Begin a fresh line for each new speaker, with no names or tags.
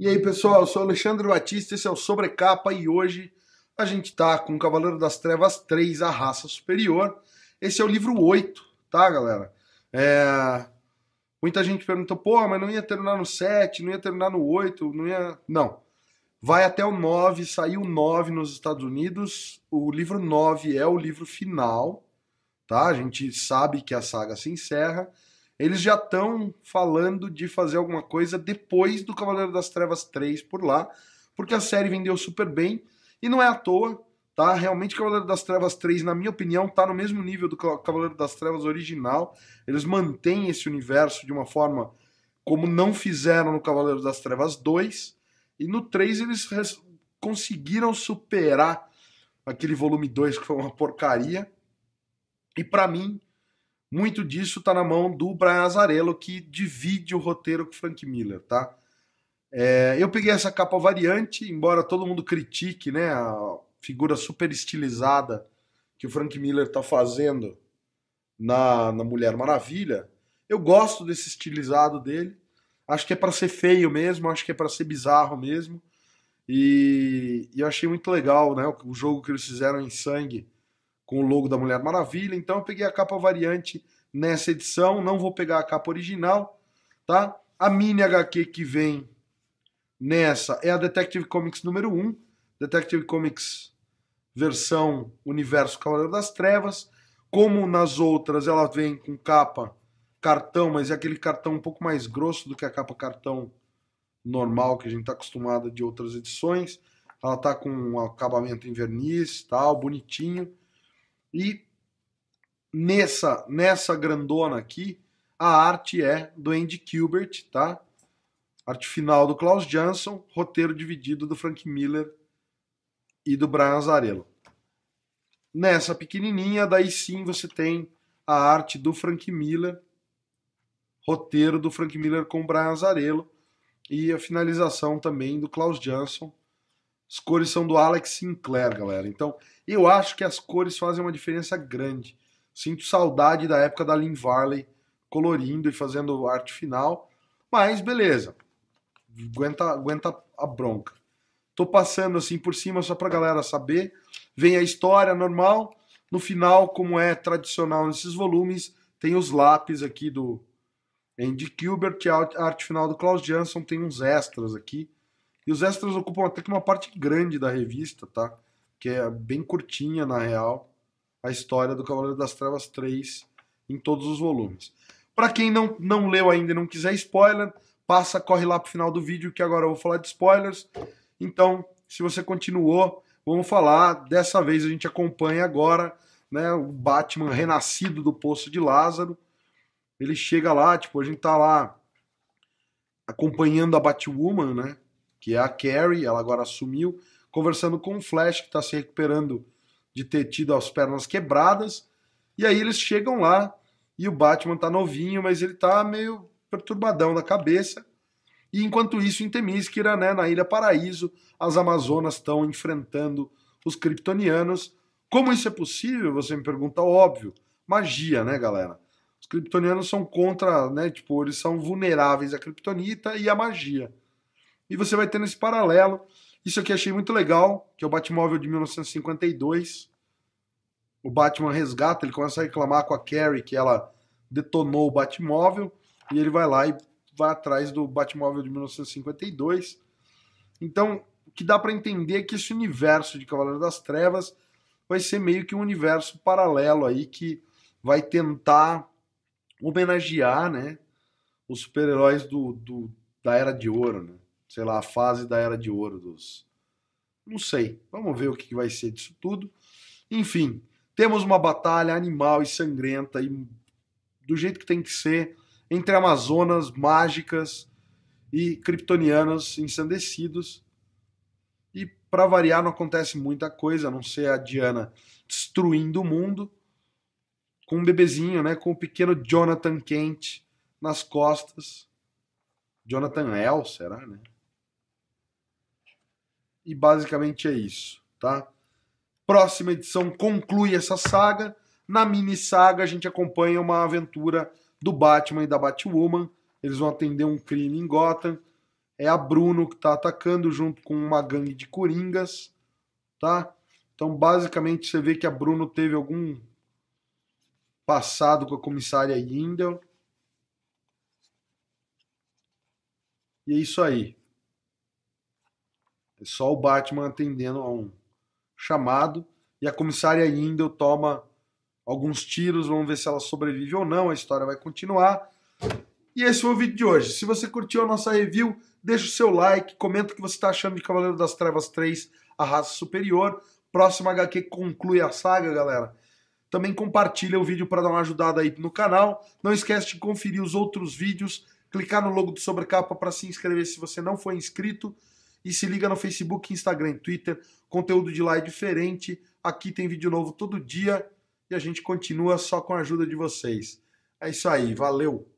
E aí, pessoal, eu sou Alexandre Batista, esse é o Sobrecapa e hoje a gente tá com Cavaleiro das Trevas 3, A Raça Superior. Esse é o livro 8, tá, galera? É... Muita gente perguntou, pô, mas não ia terminar no 7, não ia terminar no 8, não ia... Não. Vai até o 9, saiu o 9 nos Estados Unidos. O livro 9 é o livro final, tá? A gente sabe que a saga se encerra. Eles já estão falando de fazer alguma coisa depois do Cavaleiro das Trevas 3 por lá, porque a série vendeu super bem e não é à toa, tá? Realmente Cavaleiro das Trevas 3, na minha opinião, tá no mesmo nível do Cavaleiro das Trevas original. Eles mantêm esse universo de uma forma como não fizeram no Cavaleiro das Trevas 2, e no 3 eles conseguiram superar aquele volume 2 que foi uma porcaria. E para mim, muito disso está na mão do Brian Azarello, que divide o roteiro com o Frank Miller, tá? É, eu peguei essa capa variante, embora todo mundo critique né, a figura super estilizada que o Frank Miller está fazendo na, na Mulher Maravilha. Eu gosto desse estilizado dele. Acho que é para ser feio mesmo, acho que é para ser bizarro mesmo. E, e, eu achei muito legal né, o, o jogo que eles fizeram em sangue com o logo da Mulher Maravilha. Então eu peguei a capa variante nessa edição, não vou pegar a capa original, tá? A mini HQ que vem nessa é a Detective Comics número 1, Detective Comics versão Universo Cavaleiro das Trevas. Como nas outras, ela vem com capa cartão, mas é aquele cartão um pouco mais grosso do que a capa cartão normal que a gente está acostumado de outras edições. Ela tá com um acabamento em verniz, tal, bonitinho. E nessa, nessa grandona aqui, a arte é do Andy Kubert, tá? Arte final do Klaus Jansson, roteiro dividido do Frank Miller e do Brian Azarello. Nessa pequenininha, daí sim você tem a arte do Frank Miller, roteiro do Frank Miller com o Brian Azarello e a finalização também do Klaus Jansson as cores são do Alex Sinclair, galera. Então, eu acho que as cores fazem uma diferença grande. Sinto saudade da época da Lynn Varley colorindo e fazendo arte final, mas beleza. Aguenta, aguenta a bronca. Tô passando assim por cima só pra galera saber. Vem a história normal. No final, como é tradicional nesses volumes, tem os lápis aqui do Andy Gilbert, a arte final do Klaus Jansson, tem uns extras aqui e os extras ocupam até que uma parte grande da revista, tá? Que é bem curtinha, na real, a história do Cavaleiro das Trevas 3 em todos os volumes. Para quem não, não leu ainda e não quiser spoiler, passa, corre lá pro final do vídeo que agora eu vou falar de spoilers. Então, se você continuou, vamos falar. Dessa vez a gente acompanha agora né, o Batman renascido do Poço de Lázaro. Ele chega lá, tipo, a gente tá lá acompanhando a Batwoman, né? que é a Carrie, ela agora assumiu, conversando com o Flash, que está se recuperando de ter tido as pernas quebradas. E aí eles chegam lá e o Batman tá novinho, mas ele tá meio perturbadão da cabeça. E enquanto isso, em Temísquira, né, na Ilha Paraíso, as Amazonas estão enfrentando os kryptonianos. Como isso é possível? Você me pergunta, óbvio. Magia, né, galera? Os kryptonianos são contra, né, tipo, eles são vulneráveis à kryptonita e à magia. E você vai tendo esse paralelo. Isso aqui achei muito legal, que é o Batmóvel de 1952. O Batman resgata, ele começa a reclamar com a Carrie que ela detonou o Batmóvel e ele vai lá e vai atrás do Batmóvel de 1952. Então, o que dá para entender é que esse universo de Cavaleiro das Trevas vai ser meio que um universo paralelo aí que vai tentar homenagear, né, os super-heróis do, do, da Era de Ouro, né? sei lá, a fase da era de ouro dos. Não sei. Vamos ver o que vai ser disso tudo. Enfim, temos uma batalha animal e sangrenta e do jeito que tem que ser entre amazonas mágicas e kryptonianos ensandecidos. E para variar não acontece muita coisa, a não ser a Diana destruindo o mundo com um bebezinho, né, com o pequeno Jonathan Kent nas costas. Jonathan El, será, né? E basicamente é isso, tá? Próxima edição conclui essa saga. Na mini saga a gente acompanha uma aventura do Batman e da Batwoman. Eles vão atender um crime em Gotham. É a Bruno que está atacando junto com uma gangue de coringas, tá? Então basicamente você vê que a Bruno teve algum passado com a comissária Yindel. E é isso aí. É só o Batman atendendo a um chamado e a comissária Indel toma alguns tiros, vamos ver se ela sobrevive ou não, a história vai continuar. E esse foi o vídeo de hoje. Se você curtiu a nossa review, deixa o seu like, comenta o que você está achando de Cavaleiro das Trevas 3, A Raça Superior. Próxima HQ conclui a saga, galera. Também compartilha o vídeo para dar uma ajudada aí no canal. Não esquece de conferir os outros vídeos, clicar no logo do sobrecapa para se inscrever se você não for inscrito. E se liga no Facebook, Instagram, Twitter. Conteúdo de lá é diferente. Aqui tem vídeo novo todo dia e a gente continua só com a ajuda de vocês. É isso aí, valeu!